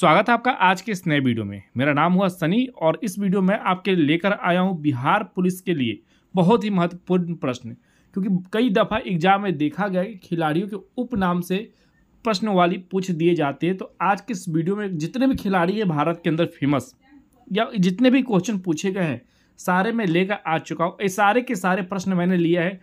स्वागत है आपका आज के इस नए वीडियो में मेरा नाम हुआ सनी और इस वीडियो में आपके लेकर आया हूँ बिहार पुलिस के लिए बहुत ही महत्वपूर्ण प्रश्न क्योंकि कई दफ़ा एग्जाम में देखा गया कि खिलाड़ियों के उपनाम से प्रश्न वाली पूछ दिए जाते हैं तो आज के इस वीडियो में जितने भी खिलाड़ी हैं भारत के अंदर फेमस या जितने भी क्वेश्चन पूछे गए हैं सारे मैं लेकर आ चुका हूँ ये सारे के सारे प्रश्न मैंने लिया है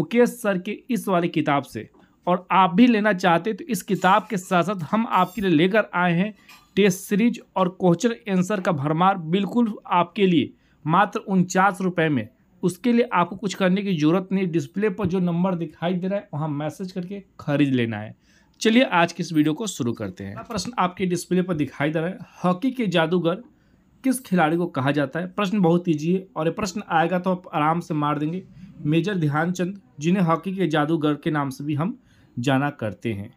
मुकेश सर के इस वाली किताब से और आप भी लेना चाहते तो इस किताब के साथ साथ हम आपके लिए लेकर आए हैं टेस्ट सीरीज और क्वेश्चन आंसर का भरमार बिल्कुल आपके लिए मात्र उनचास रुपये में उसके लिए आपको कुछ करने की ज़रूरत नहीं डिस्प्ले पर जो नंबर दिखाई दे रहा है वहाँ मैसेज करके खरीद लेना है चलिए आज की इस वीडियो को शुरू करते हैं प्रश्न आपके डिस्प्ले पर दिखाई दे रहा है हॉकी के जादूगर किस खिलाड़ी को कहा जाता है प्रश्न बहुत ईजी है और ये प्रश्न आएगा तो आप आराम से मार देंगे मेजर ध्यानचंद जिन्हें हॉकी के जादूगर के नाम से भी हम जाना करते हैं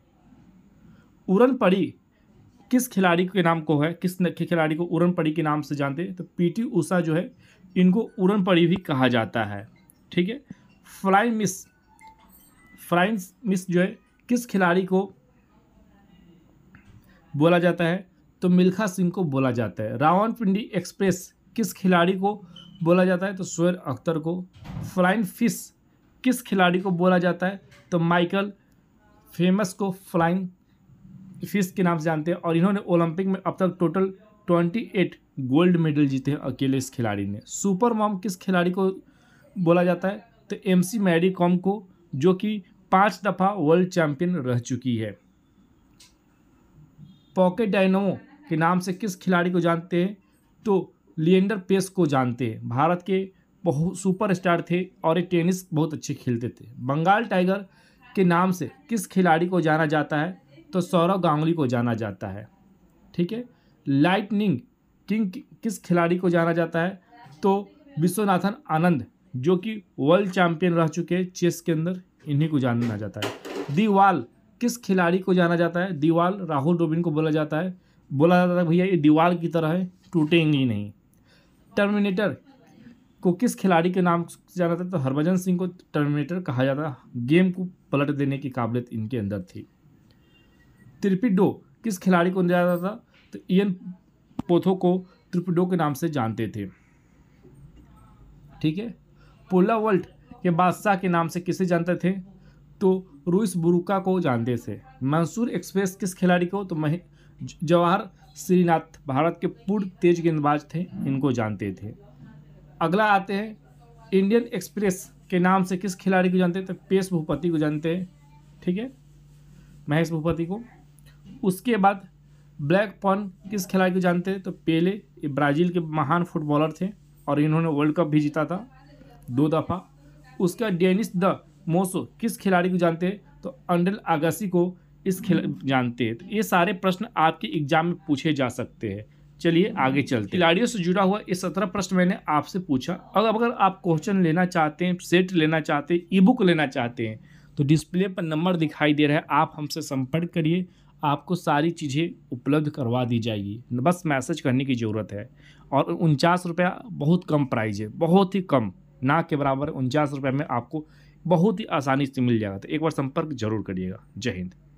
उड़न पड़ी किस खिलाड़ी के नाम को है किस खिलाड़ी को उड़न पड़ी के नाम से जानते हैं तो पीटी उषा जो है इनको उड़न पड़ी भी कहा जाता है ठीक है फ्लाइंग मिस फ्लाइंग मिस जो है किस खिलाड़ी को बोला जाता है तो मिल्खा सिंह को बोला जाता है रावण पिंडी एक्सप्रेस किस खिलाड़ी को बोला जाता है तो शोर अख्तर को फ्लाइंग फिश किस खिलाड़ी को बोला जाता है तो माइकल फेमस को फ्लाइंग फिश के नाम से जानते हैं और इन्होंने ओलंपिक में अब तक total twenty eight gold medal जीते हैं अकेले इस खिलाड़ी ने सुपर मॉम किस खिलाड़ी को बोला जाता है तो एम सी मैरी कॉम को जो कि पाँच दफ़ा वर्ल्ड चैम्पियन रह चुकी है पॉकेट डायनो के नाम से किस खिलाड़ी को जानते हैं तो लिएंडर पेस को जानते हैं भारत के बहुत सुपर स्टार थे और ये टेनिस बहुत अच्छे खेलते थे बंगाल टाइगर के नाम से किस खिलाड़ी को जाना जाता है तो सौरव गांगुली को जाना जाता है ठीक है लाइटनिंग किंग किस खिलाड़ी को जाना जाता है तो विश्वनाथन आनंद जो कि वर्ल्ड चैम्पियन रह चुके हैं चेस के अंदर इन्हीं को जाना जाता है दीवाल किस खिलाड़ी को जाना जाता है दीवाल राहुल रोबिन को बोला जाता है बोला जाता है भैया ये दीवाल की तरह है टूटेंगी नहीं टर्मिनेटर को किस खिलाड़ी के नाम जाना जाता है तो हरभजन सिंह को टर्मिनेटर कहा जाता है गेम को पलट देने की काबिलियत इनके अंदर थी त्रिपिडो किस खिलाड़ी को जाता था तो इन पोथो को त्रिपिडो के नाम से जानते थे ठीक है पोला वर्ल्ट के बादशाह के नाम से किसे जानते थे तो रूइस बुरुका को जानते थे मंसूर एक्सप्रेस किस खिलाड़ी को तो मह जवाहर श्रीनाथ भारत के पूर्व तेज गेंदबाज थे इनको जानते थे अगला आते हैं इंडियन एक्सप्रेस के नाम से किस खिलाड़ी को जानते हैं तो पेश भूपति को जानते हैं ठीक है महेश भूपति को उसके बाद ब्लैक पॉन किस खिलाड़ी को जानते हैं तो पेले ये ब्राज़ील के महान फुटबॉलर थे और इन्होंने वर्ल्ड कप भी जीता था दो दफ़ा उसके बाद डेनिस द मोसो किस खिलाड़ी को जानते हैं तो अंडल आगासी को इस खिला जानते हैं तो ये सारे प्रश्न आपके एग्जाम में पूछे जा सकते हैं चलिए आगे चलते खिलाड़ियों से जुड़ा हुआ ये सत्रह प्रश्न मैंने आपसे पूछा और अब अगर आप क्वेश्चन लेना चाहते हैं सेट लेना चाहते हैं ई बुक लेना चाहते हैं तो डिस्प्ले पर नंबर दिखाई दे रहा है आप हमसे संपर्क करिए आपको सारी चीज़ें उपलब्ध करवा दी जाएगी बस मैसेज करने की ज़रूरत है और उनचास रुपया बहुत कम प्राइस है बहुत ही कम ना के बराबर उनचास रुपये में आपको बहुत ही आसानी से मिल जाएगा तो एक बार संपर्क जरूर करिएगा जय हिंद